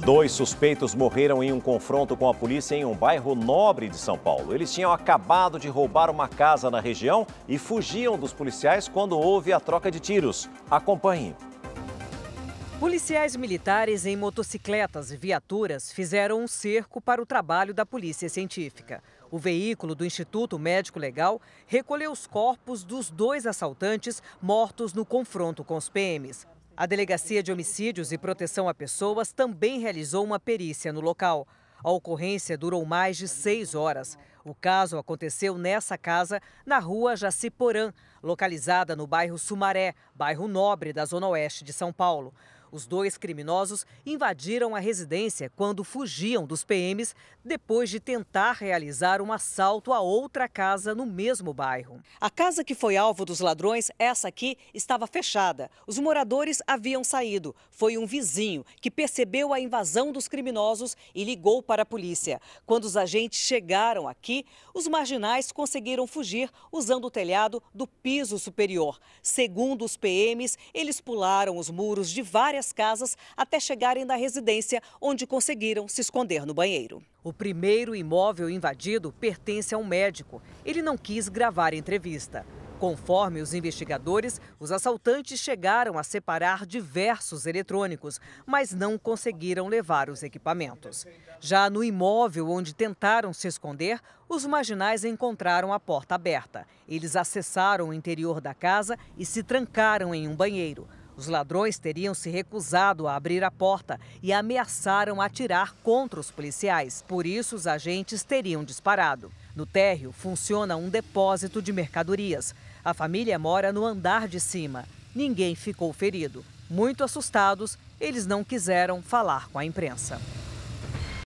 Dois suspeitos morreram em um confronto com a polícia em um bairro nobre de São Paulo. Eles tinham acabado de roubar uma casa na região e fugiam dos policiais quando houve a troca de tiros. Acompanhe. Policiais militares em motocicletas e viaturas fizeram um cerco para o trabalho da polícia científica. O veículo do Instituto Médico Legal recolheu os corpos dos dois assaltantes mortos no confronto com os PMs. A Delegacia de Homicídios e Proteção a Pessoas também realizou uma perícia no local. A ocorrência durou mais de seis horas. O caso aconteceu nessa casa, na rua Jaciporã, localizada no bairro Sumaré, bairro nobre da Zona Oeste de São Paulo. Os dois criminosos invadiram a residência quando fugiam dos PMs depois de tentar realizar um assalto a outra casa no mesmo bairro. A casa que foi alvo dos ladrões, essa aqui, estava fechada. Os moradores haviam saído. Foi um vizinho que percebeu a invasão dos criminosos e ligou para a polícia. Quando os agentes chegaram aqui, os marginais conseguiram fugir usando o telhado do piso superior. Segundo os PMs, eles pularam os muros de várias várias casas até chegarem na residência, onde conseguiram se esconder no banheiro. O primeiro imóvel invadido pertence a um médico. Ele não quis gravar entrevista. Conforme os investigadores, os assaltantes chegaram a separar diversos eletrônicos, mas não conseguiram levar os equipamentos. Já no imóvel onde tentaram se esconder, os marginais encontraram a porta aberta. Eles acessaram o interior da casa e se trancaram em um banheiro. Os ladrões teriam se recusado a abrir a porta e ameaçaram atirar contra os policiais. Por isso, os agentes teriam disparado. No térreo funciona um depósito de mercadorias. A família mora no andar de cima. Ninguém ficou ferido. Muito assustados, eles não quiseram falar com a imprensa.